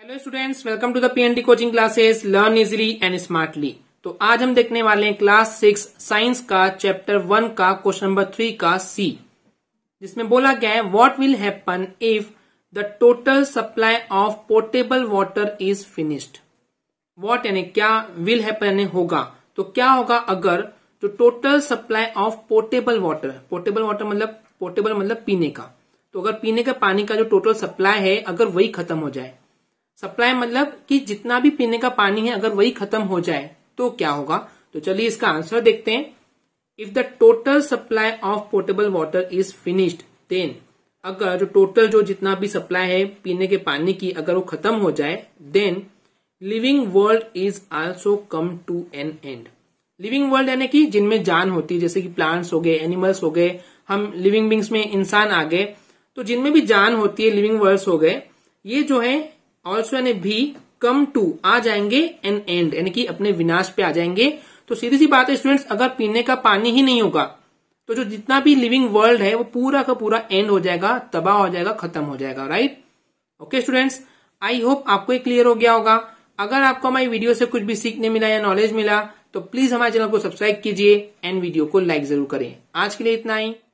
hello students welcome to the PND coaching classes learn easily and smartly तो आज हम देखने वाले हैं क्लास सिक्स साइंस का चैप्टर वन का क्वेश्चन नंबर थ्री का सी जिसमें बोला गया है what will happen if the total supply of portable water is finished what यानी क्या विल हैपन यानी होगा तो क्या होगा अगर जो total supply of portable water portable water मतलब पोर्टेबल मतलब पीने का तो अगर पीने का पानी का जो टोटल सप्लाई है अगर वही खत्म हो जाए सप्लाई मतलब कि जितना भी पीने का पानी है अगर वही खत्म हो जाए तो क्या होगा तो चलिए इसका आंसर देखते हैं if the total supply of portable water is finished then अगर जो टोटल जो जितना भी सप्लाई है पीने के पानी की अगर वो खत्म हो जाए then living world is also come to an end living world यानी कि जिनमें जान होती है जैसे कि प्लांट्स हो गए एनिमल्स हो गए हम लिविंग बींग्स में इंसान आ गए तो जिनमें भी जान होती है लिविंग वर्ल्ड हो गए ये जो है ऑल्सो यानी भी कम टू आ जाएंगे एन एंड यानी कि अपने विनाश पे आ जाएंगे तो सीधी सी बात है स्टूडेंट्स अगर पीने का पानी ही नहीं होगा तो जो जितना भी लिविंग वर्ल्ड है वो पूरा का पूरा एंड हो जाएगा तबाह हो जाएगा खत्म हो जाएगा right okay students I hope आपको ये क्लियर हो गया होगा अगर आपको हमारी वीडियो से कुछ भी सीखने मिला या नॉलेज मिला तो प्लीज हमारे चैनल को सब्सक्राइब कीजिए एंड वीडियो को लाइक जरूर करें आज के लिए इतना ही